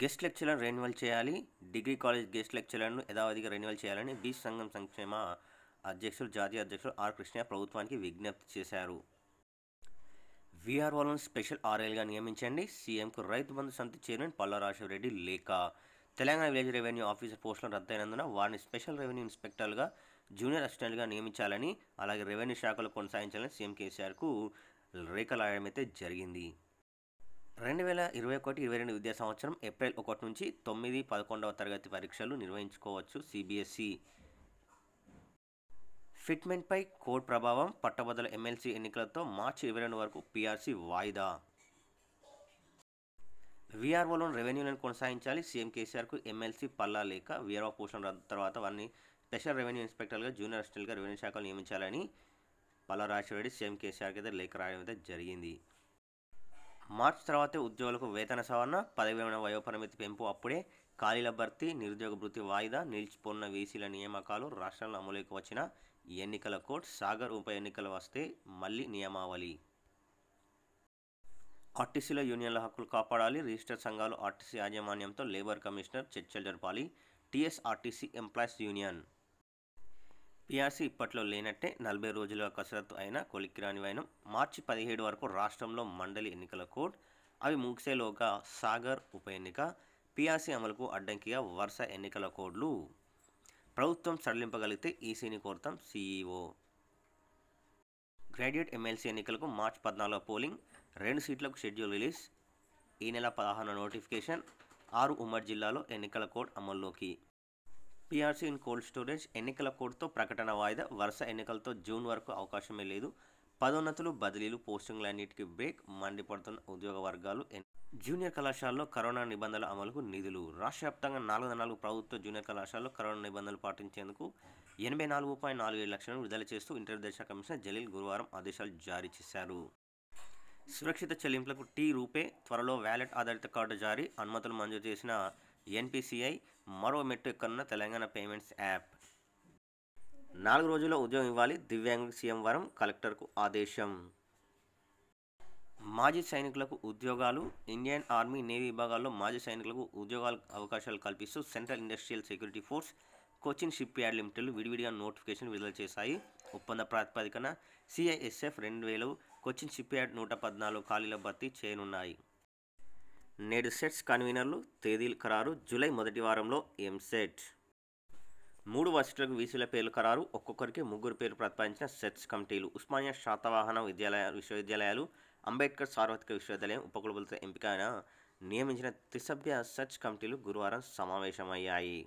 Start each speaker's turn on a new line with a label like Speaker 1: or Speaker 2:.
Speaker 1: guest lecturer renewal చేయాలి degree college guest లెక్చరర్ను యథావధిగా రెన్యువల్ చేయాలని బీచ్ సంఘం సంక్షేమ అధ్యక్షులు జాతీయ అధ్యక్షులు ఆర్ కృష్ణ ప్రభుత్వానికి విజ్ఞప్తి చేశారు వీఆర్ఓలను స్పెషల్ ఆర్ఎల్గా నియమించండి సీఎంకు రైతు బంధు సమితి చైర్మన్ పల్లారాజీవ్ రెడ్డి లేఖ తెలంగాణ విలేజ్ రెవెన్యూ ఆఫీసర్ పోస్టులు రద్దయినందున వారిని స్పెషల్ రెవెన్యూ ఇన్స్పెక్టర్గా జూనియర్ అసిస్టెంట్గా నియమించాలని అలాగే రెవెన్యూ శాఖలో కొనసాగించాలని సీఎం కేసీఆర్కు రేఖ రాయడం అయితే జరిగింది రెండు వేల ఇరవై ఒకటి ఇరవై రెండు విద్యా సంవత్సరం ఏప్రిల్ ఒకటి నుంచి తొమ్మిది పదకొండవ తరగతి పరీక్షలు నిర్వహించుకోవచ్చు సిబిఎస్ఈ ఫిట్మెంట్పై కోడ్ ప్రభావం పట్టభద్రుల ఎమ్మెల్సీ ఎన్నికలతో మార్చి ఇరవై రెండు వరకు పీఆర్సీ వాయిదా వీఆర్ఓలోని రెవెన్యూలను కొనసాగించాలి సీఎం కేసీఆర్కు ఎమ్మెల్సీ పల్లా లేక వీఆర్ఓ పోషణ తర్వాత వారిని స్పెషల్ రెవెన్యూ ఇన్స్పెక్టర్గా జూనియర్ అసిస్టెంట్గా రెవెన్యూ శాఖలు నియమించాలని పల్లా రాజశేఖర రెడ్డి సీఎం కేసీఆర్కి అయితే లేఖ రాయడం అయితే జరిగింది మార్చి తర్వాతే ఉద్యోగులకు వేతన సవరణ పదవి వయోపరిమితి పెంపు అప్పుడే ఖాళీల భర్తీ నిరుద్యోగ భృతి వాయిదా నిలిచిపోన్న వీసీల నియామకాలు రాష్ట్రంలో అమలుకి వచ్చిన ఎన్నికల కోడ్ సాగర్ ఉప ఎన్నికలు వస్తే మళ్ళీ నియమావళి ఆర్టీసీలో యూనియన్ల హక్కులు కాపాడాలి రిజిస్టర్ సంఘాలు ఆర్టీసీ యాజమాన్యంతో లేబర్ కమిషనర్ చర్చలు జరపాలి టీఎస్ఆర్టీసీ ఎంప్లాయీస్ యూనియన్ పీఆర్సీ ఇప్పట్లో లేనట్టే నలభై రోజుల కసరత్తు అయిన కొలిక్కిరాని వైనం మార్చి పదిహేడు వరకు రాష్ట్రంలో మండలి ఎన్నికల కోడ్ అవి ముగిసేలోగా సాగర్ ఉప ఎన్నిక పీఆర్సీ అమలుకు అడ్డంకిగా వరుస ఎన్నికల కోడ్లు ప్రభుత్వం సడలింపగలిగితే ఈసీని కోరుతాం సీఈఓ గ్రాడ్యుయేట్ ఎమ్మెల్సీ ఎన్నికలకు మార్చి పద్నాలుగు పోలింగ్ రెండు సీట్లకు షెడ్యూల్ రిలీజ్ ఈ నెల పదహారు నోటిఫికేషన్ ఆరు ఉమ్మడి జిల్లాలో ఎన్నికల కోడ్ అమల్లోకి పీఆర్సీ ఇన్ కోల్డ్ స్టోరేజ్ ఎన్నికల కోడ్తో ప్రకటన వాయిదా వరుస ఎన్నికలతో జూన్ వరకు అవకాశమే లేదు పదోన్నతులు బదిలీలు పోస్టింగ్లు అన్నిటికీ బ్రేక్ మండిపడుతున్న ఉద్యోగ వర్గాలు జూనియర్ కళాశాలలో కరోనా నిబంధనల అమలుకు నిధులు రాష్ట్ర వ్యాప్తంగా నాలుగు నాలుగు ప్రభుత్వ జూనియర్ కళాశాలలో కరోనా నిబంధనలు పాటించేందుకు ఎనభై నాలుగు పాయింట్ నాలుగు ఏడు లక్షలను విడుదల చేస్తూ ఇంటర్దేశ దర్శ కమిషనర్ జలీల్ గురువారం ఆదేశాలు జారీ చేశారు సురక్షిత చెల్లింపులకు టీ రూపే త్వరలో వ్యాలెట్ ఆధారిత కార్డు జారీ అనుమతులు మంజూరు చేసిన ఎన్పిసిఐ మరో మెట్టు ఎక్కనున్న తెలంగాణ పేమెంట్స్ యాప్ నాలుగు రోజుల్లో ఉద్యోగం ఇవ్వాలి దివ్యాంగ సీఎం వరం కలెక్టర్కు ఆదేశం మాజీ సైనికులకు ఉద్యోగాలు ఇండియన్ ఆర్మీ నేవీ విభాగాల్లో మాజీ సైనికులకు ఉద్యోగాలు అవకాశాలు కల్పిస్తూ central industrial security force Cochin shipyard లిమిటెడ్లు విడివిడిగా నోటిఫికేషన్ విడుదల చేశాయి ఒప్పంద ప్రాతిపదికన సిఐఎస్ఎఫ్ రెండు వేలు కోచింగ్ షిప్ యార్డ్ నూట పద్నాలుగు ఖాళీల భర్తీ చేయనున్నాయి నేడు సెట్స్ కన్వీనర్లు తేదీలు ఖరారు జూలై మొదటి వారంలో ఎంసెట్ మూడు వర్సిటీలకు వీసీల పేర్లు ఖరారు ఒక్కొక్కరికి ముగ్గురు పేర్లు ప్రతిపాదించిన సెట్స్ కమిటీలు ఉస్మానియా శాతవాహన విద్యాలయ విశ్వవిద్యాలయాలు అంబేద్కర్ సార్వత్రిక విశ్వవిద్యాలయం ఎంపిక అయిన నియమించిన త్రిసభ్య సెర్చ్ కమిటీలు గురువారం సమావేశమయ్యాయి